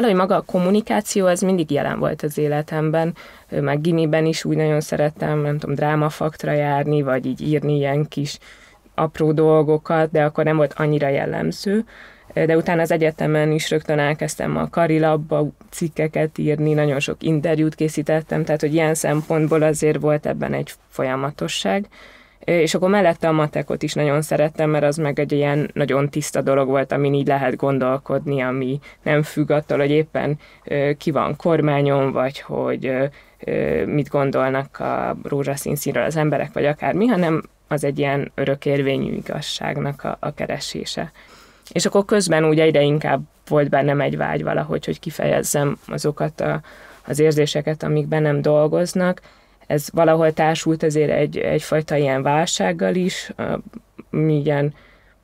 valahogy maga a kommunikáció az mindig jelen volt az életemben, meg gimiben is úgy nagyon szerettem, nem tudom, drámafaktra járni, vagy így írni ilyen kis apró dolgokat, de akkor nem volt annyira jellemző de utána az egyetemen is rögtön elkezdtem a karilabba cikkeket írni, nagyon sok interjút készítettem, tehát hogy ilyen szempontból azért volt ebben egy folyamatosság, és akkor mellette a matekot is nagyon szerettem, mert az meg egy ilyen nagyon tiszta dolog volt, amin így lehet gondolkodni, ami nem függ attól, hogy éppen ki van kormányon, vagy hogy mit gondolnak a rózsaszín színről az emberek, vagy akármi, hanem az egy ilyen örökérvényű igazságnak a, a keresése. És akkor közben úgy egyre inkább volt bennem egy vágy valahogy, hogy kifejezzem azokat a, az érzéseket, amik bennem dolgoznak, ez valahol társult azért egy, egyfajta ilyen válsággal is, ilyen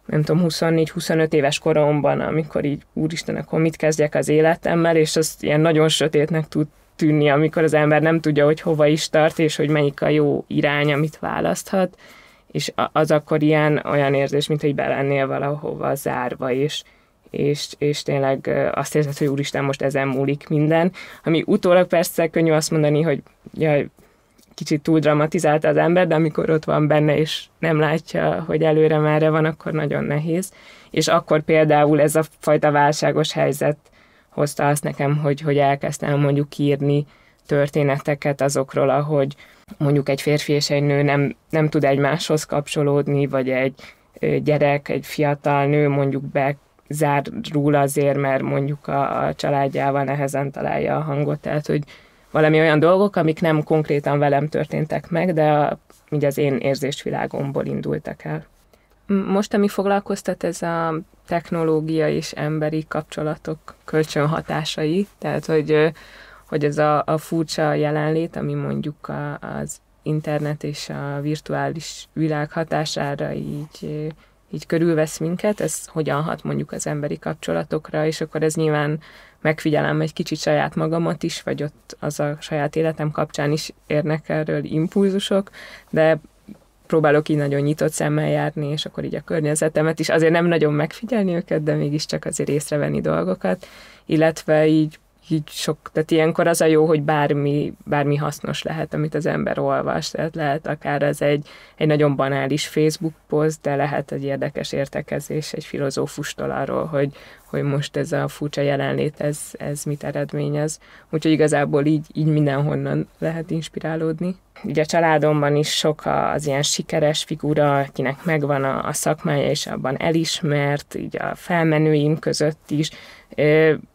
nem tudom, 24-25 éves koromban, amikor így úristen, akkor mit kezdjek az életemmel, és azt ilyen nagyon sötétnek tud tűnni, amikor az ember nem tudja, hogy hova is tart, és hogy melyik a jó irány, amit választhat, és az akkor ilyen olyan érzés, mint hogy belennél valahova zárva, és, és, és tényleg azt érzed, hogy úristen, most ezen múlik minden, ami utólag persze könnyű azt mondani, hogy jaj, kicsit túl dramatizálta az ember, de amikor ott van benne, és nem látja, hogy előre merre van, akkor nagyon nehéz. És akkor például ez a fajta válságos helyzet hozta azt nekem, hogy, hogy elkezdtem mondjuk írni történeteket azokról, ahogy mondjuk egy férfi és egy nő nem, nem tud egymáshoz kapcsolódni, vagy egy gyerek, egy fiatal nő mondjuk be zár róla azért, mert mondjuk a, a családjával nehezen találja a hangot, tehát hogy valami olyan dolgok, amik nem konkrétan velem történtek meg, de a, így az én érzésvilágomból indultak el. Most, ami foglalkoztat, ez a technológia és emberi kapcsolatok kölcsönhatásai, tehát hogy, hogy ez a, a furcsa jelenlét, ami mondjuk a, az internet és a virtuális világ hatására így így körülvesz minket, ez hogyan hat mondjuk az emberi kapcsolatokra, és akkor ez nyilván megfigyelem egy kicsit saját magamat is, vagy ott az a saját életem kapcsán is érnek erről impulzusok, de próbálok így nagyon nyitott szemmel járni, és akkor így a környezetemet is azért nem nagyon megfigyelni őket, de mégiscsak azért észrevenni dolgokat, illetve így így sok, tehát ilyenkor az a jó, hogy bármi, bármi hasznos lehet, amit az ember olvas, tehát lehet akár ez egy, egy nagyon banális Facebook poszt, de lehet egy érdekes értekezés egy filozófustól arról, hogy, hogy most ez a furcsa jelenlét, ez, ez mit eredményez. Úgyhogy igazából így, így mindenhonnan lehet inspirálódni. Ugye a családomban is sok az ilyen sikeres figura, akinek megvan a, a szakmája, és abban elismert, így a felmenőim között is,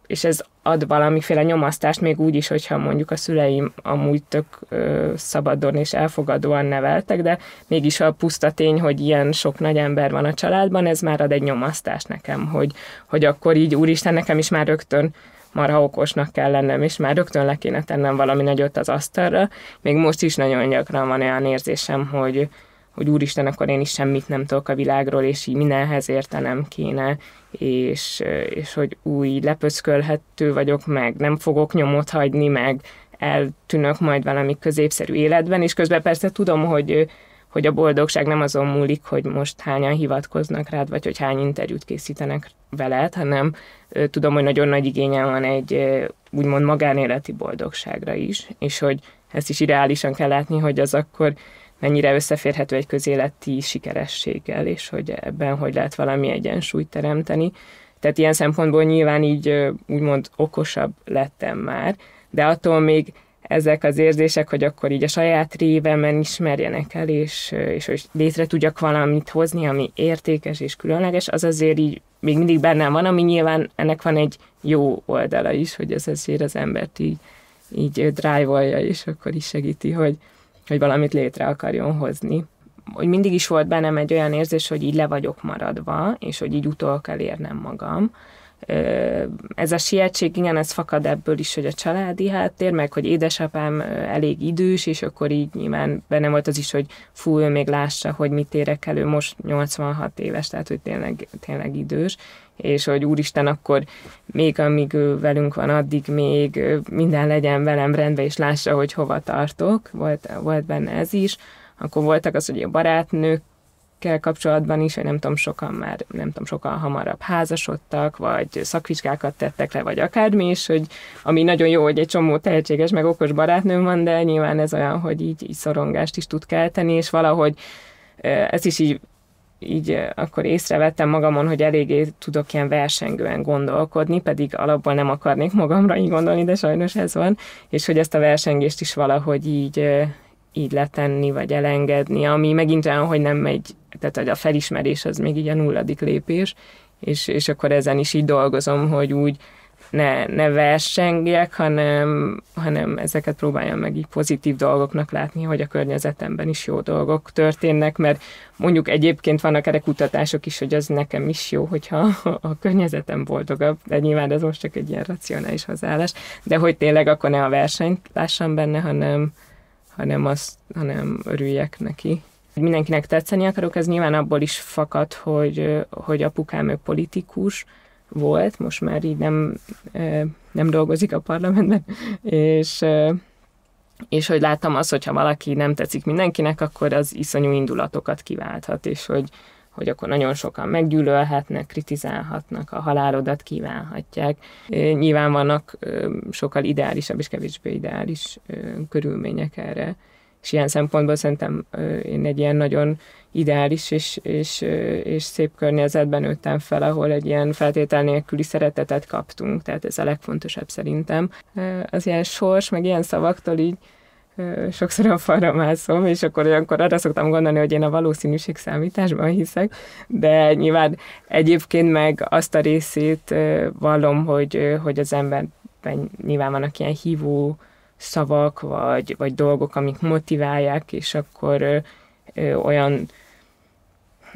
és ez ad valamiféle nyomasztást, még úgy is, hogyha mondjuk a szüleim amúgy tök ö, szabadon és elfogadóan neveltek, de mégis a puszta tény, hogy ilyen sok nagy ember van a családban, ez már ad egy nyomasztást nekem, hogy, hogy akkor így úristen, nekem is már rögtön marha okosnak kell lennem, és már rögtön le kéne tennem valami nagyot az asztalra. Még most is nagyon gyakran van olyan érzésem, hogy hogy úristen, akkor én is semmit nem tudok a világról, és így mindenhez értenem kéne, és, és hogy új lepöckölhető vagyok, meg nem fogok nyomot hagyni, meg eltűnök majd valami középszerű életben, és közben persze tudom, hogy hogy a boldogság nem azon múlik, hogy most hányan hivatkoznak rád, vagy hogy hány interjút készítenek veled, hanem tudom, hogy nagyon nagy igényem van egy úgymond magánéleti boldogságra is, és hogy ezt is ideálisan kell látni, hogy az akkor mennyire összeférhető egy közéleti sikerességgel, és hogy ebben hogy lehet valami egyensúlyt teremteni. Tehát ilyen szempontból nyilván így úgymond okosabb lettem már, de attól még ezek az érzések, hogy akkor így a saját révemen ismerjenek el, és, és hogy létre tudjak valamit hozni, ami értékes és különleges, az azért így még mindig bennem van, ami nyilván ennek van egy jó oldala is, hogy ez azért az embert így, így drive és akkor is segíti, hogy, hogy valamit létre akarjon hozni. Hogy mindig is volt bennem egy olyan érzés, hogy így le vagyok maradva, és hogy így utol kell érnem magam. Ez a sietség, igen, ez fakad ebből is, hogy a családi háttér, meg hogy édesapám elég idős, és akkor így nyilván benne volt az is, hogy fú, ő még lássa, hogy mit érek elő, most 86 éves, tehát hogy tényleg, tényleg idős, és hogy úristen, akkor még amíg ő velünk van, addig még minden legyen velem rendben, és lássa, hogy hova tartok. Volt, volt benne ez is. Akkor voltak az, hogy a barátnők kell kapcsolatban is, hogy nem tudom, sokan már, nem tudom, sokan hamarabb házasodtak, vagy szakvizsgákat tettek le, vagy akármi, is, hogy ami nagyon jó, hogy egy csomó tehetséges, meg okos barátnőm van, de nyilván ez olyan, hogy így, így szorongást is tud kelteni, és valahogy ez is így így akkor észrevettem magamon, hogy eléggé tudok ilyen versengően gondolkodni, pedig alapból nem akarnék magamra így gondolni, de sajnos ez van, és hogy ezt a versengést is valahogy így, így letenni, vagy elengedni, ami megint olyan, hogy nem megy, tehát hogy a felismerés az még így a nulladik lépés, és, és akkor ezen is így dolgozom, hogy úgy, ne, ne versengjek, hanem, hanem ezeket próbáljam meg így pozitív dolgoknak látni, hogy a környezetemben is jó dolgok történnek, mert mondjuk egyébként vannak erre kutatások is, hogy az nekem is jó, hogyha a környezetem boldogabb, de nyilván ez most csak egy ilyen racionális hozzáállás, de hogy tényleg akkor ne a versenyt lássam benne, hanem, hanem, azt, hanem örüljek neki mindenkinek tetszeni akarok, ez nyilván abból is fakad, hogy, hogy apukám ő politikus, volt, most már így nem, nem dolgozik a parlamentben, és, és hogy láttam azt, hogyha valaki nem tetszik mindenkinek, akkor az iszonyú indulatokat kiválthat, és hogy, hogy akkor nagyon sokan meggyűlölhetnek, kritizálhatnak, a halálodat kívánhatják. Nyilván vannak sokkal ideálisabb és kevésbé ideális körülmények erre. És ilyen szempontból szerintem én egy ilyen nagyon ideális és, és, és szép környezetben nőttem fel, ahol egy ilyen feltétel nélküli szeretetet kaptunk, tehát ez a legfontosabb szerintem. Az ilyen sors, meg ilyen szavaktól így sokszor a falra mászom, és akkor olyankor arra szoktam gondolni, hogy én a valószínűség számításban hiszek, de nyilván egyébként meg azt a részét vallom, hogy, hogy az emberben nyilván vannak ilyen hívó szavak, vagy, vagy dolgok, amik motiválják, és akkor ö, ö, olyan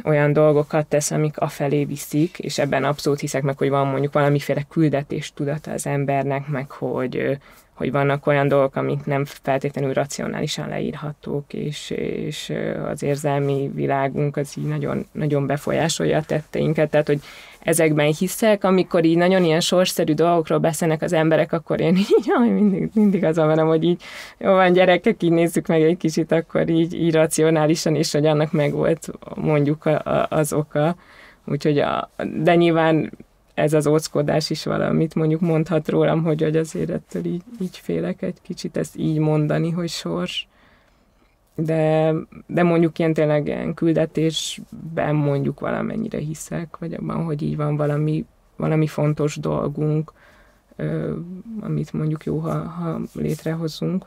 olyan dolgokat tesz, amik afelé viszik, és ebben abszolút hiszek meg, hogy van mondjuk valamiféle küldetés tudata az embernek, meg hogy, hogy vannak olyan dolgok, amik nem feltétlenül racionálisan leírhatók, és, és az érzelmi világunk az így nagyon, nagyon befolyásolja a tetteinket, tehát hogy ezekben hiszek, amikor így nagyon ilyen sorszerű dolgokról beszélnek az emberek, akkor én így, jaj, mindig, mindig azon velem, hogy így, jó van gyerekek, így nézzük meg egy kicsit, akkor így, így racionálisan, és hogy annak meg volt mondjuk a, a, az oka. Úgyhogy a, de nyilván ez az ockodás is valamit mondjuk mondhat rólam, hogy, hogy azért ettől így, így félek egy kicsit ezt így mondani, hogy sors. De, de mondjuk ilyen tényleg ilyen küldetésben mondjuk valamennyire hiszek, vagy abban, hogy így van valami, valami fontos dolgunk, ö, amit mondjuk jó, ha, ha létrehozunk.